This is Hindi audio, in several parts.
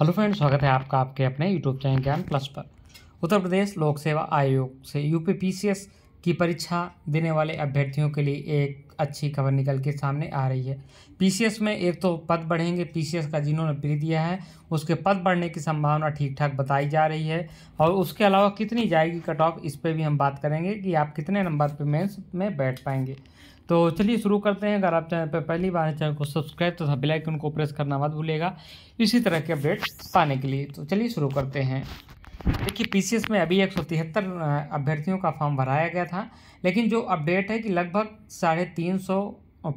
हेलो फ्रेंड्स स्वागत है आपका आपके अपने यूट्यूब चैनल ज्ञान प्लस पर उत्तर प्रदेश लोक सेवा आयोग से यूपी पीसीएस की परीक्षा देने वाले अभ्यर्थियों के लिए एक अच्छी खबर निकल के सामने आ रही है पीसीएस में एक तो पद बढ़ेंगे पीसीएस का जिन्होंने प्री दिया है उसके पद बढ़ने की संभावना ठीक ठाक बताई जा रही है और उसके अलावा कितनी जाएगी कट ऑफ इस पर भी हम बात करेंगे कि आप कितने नंबर पर मेन्स में बैठ पाएंगे तो चलिए शुरू करते हैं अगर आप चैनल पर पहली बार चैनल को सब्सक्राइब तो बेल को प्रेस करना मत भूलेगा इसी तरह के अपडेट्स पाने के लिए तो चलिए शुरू करते हैं देखिए पीसीएस में अभी एक सौ तिहत्तर अभ्यर्थियों का फॉर्म भराया गया था लेकिन जो अपडेट है कि लगभग साढ़े तीन सौ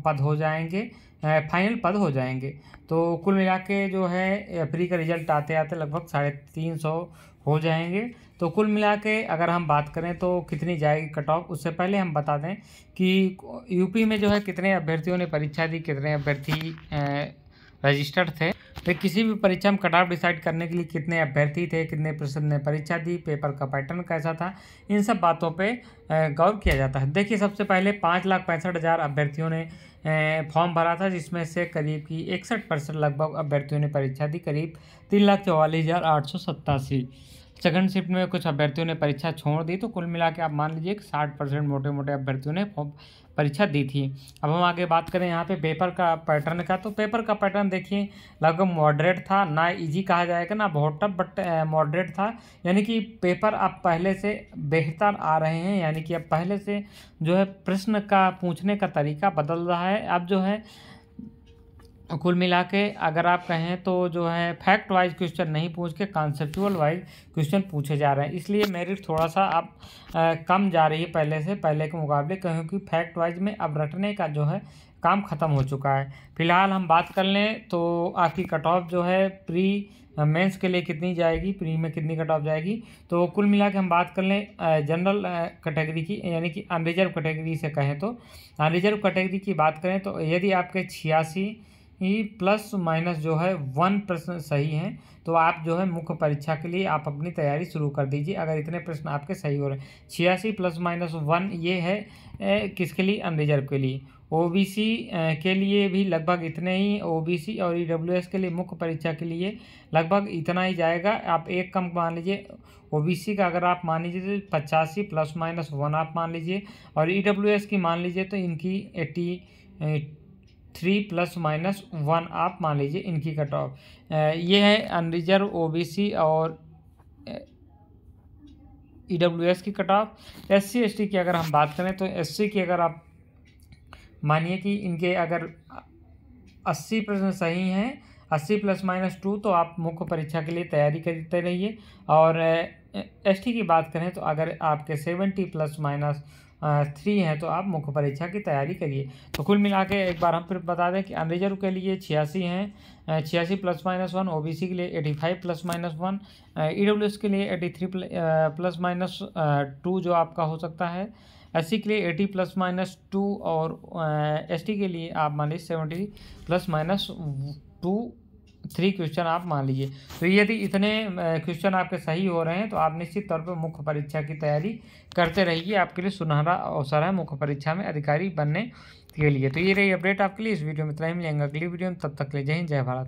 पद हो जाएंगे फाइनल पद हो जाएंगे तो कुल मिला के जो है प्री का रिजल्ट आते आते लगभग साढ़े तीन सौ हो जाएंगे तो कुल मिला के अगर हम बात करें तो कितनी जाएगी कट ऑफ उससे पहले हम बता दें कि यूपी में जो है कितने अभ्यर्थियों ने परीक्षा दी कितने अभ्यर्थी रजिस्टर्ड थे फिर किसी भी परीक्षा में कटाव डिसाइड करने के लिए कितने अभ्यर्थी थे कितने प्रतिशत ने परीक्षा दी पेपर का पैटर्न कैसा था इन सब बातों पे गौर किया जाता है देखिए सबसे पहले पाँच लाख पैंसठ हज़ार अभ्यर्थियों ने फॉर्म भरा था जिसमें से करीब की इकसठ परसेंट लगभग अभ्यर्थियों ने परीक्षा दी करीब तीन लाख चौवालीस हज़ार आठ सौ सत्तासी सेकंड शिफ्ट में कुछ अभ्यर्थियों ने परीक्षा छोड़ दी तो कुल मिला के आप मान लीजिए कि साठ परसेंट मोटे मोटे अभ्यर्थियों ने परीक्षा दी थी अब हम आगे बात करें यहाँ पे पेपर का पैटर्न का तो पेपर का पैटर्न देखिए लगभग मॉडरेट था ना इजी कहा जाएगा ना बहुत टफ बट मॉडरेट था यानी कि पेपर अब पहले से बेहतर आ रहे हैं यानी कि अब पहले से जो है प्रश्न का पूछने का तरीका बदल रहा है अब जो है कुल मिला के अगर आप कहें तो जो है फैक्ट वाइज क्वेश्चन नहीं पूछ के कॉन्सेप्चुअल वाइज क्वेश्चन पूछे जा रहे हैं इसलिए मेरिट थोड़ा सा अब कम जा रही है पहले से पहले के मुकाबले क्योंकि फैक्ट वाइज में अब रटने का जो है काम ख़त्म हो चुका है फिलहाल हम बात कर लें तो आपकी कट ऑफ जो है प्री मेंस के लिए कितनी जाएगी प्री में कितनी कट ऑफ जाएगी तो कुल मिला के हम बात कर लें जनरल कैटेगरी की यानी कि अनरिजर्व कैटेगरी से कहें तो अनरिजर्व कैटेगरी की बात करें तो यदि आपके छियासी ही प्लस माइनस जो है वन प्रश्न सही हैं तो आप जो है मुख्य परीक्षा के लिए आप अपनी तैयारी शुरू कर दीजिए अगर इतने प्रश्न आपके सही हो रहे हैं छियासी प्लस माइनस वन ये है ए, किसके लिए अनरिजर्व के लिए ओबीसी के लिए भी लगभग इतने ही ओबीसी और ई के लिए मुख्य परीक्षा के लिए लगभग इतना ही जाएगा आप एक कम मान लीजिए ओबीसी का अगर आप मान लीजिए तो पचासी प्लस माइनस वन आप मान लीजिए और ई की मान लीजिए तो इनकी eighty three plus minus one आप मान लीजिए इनकी कट ऑफ ये है अनरिजर्व ओबीसी और ई डब्ल्यू एस की cut off S C S T की अगर हम बात करें तो एस सी की अगर आप मानिए कि इनके अगर अस्सी प्रश्न सही हैं अस्सी प्लस माइनस टू तो आप मुख्य परीक्षा के लिए तैयारी करते रहिए और एस टी की बात करें तो अगर आपके सेवेंटी प्लस माइनस थ्री हैं तो आप मुख्य परीक्षा की तैयारी करिए तो कुल मिला के एक बार हम फिर बता दें कि अनरिजर्व के लिए छियासी हैं छियासी प्लस माइनस वन ओ के लिए eighty five plus minus one E के लिए eighty three plus minus two जो आपका हो सकता है एस के लिए एटी प्लस माइनस टू और एस के लिए आप मान लीजिए seventy plus minus two three question आप मान लीजिए तो यदि इतने क्वेश्चन आपके सही हो रहे हैं तो आप निश्चित तौर पर मुख्य परीक्षा की तैयारी करते रहिए आपके लिए सुनहरा अवसर है मुख्य परीक्षा में अधिकारी बनने के लिए तो ये रही अपडेट आपके लिए इस वीडियो में इतना ही मिलेंगे अगली वीडियो में तब तक ले जय हिंद जय भारत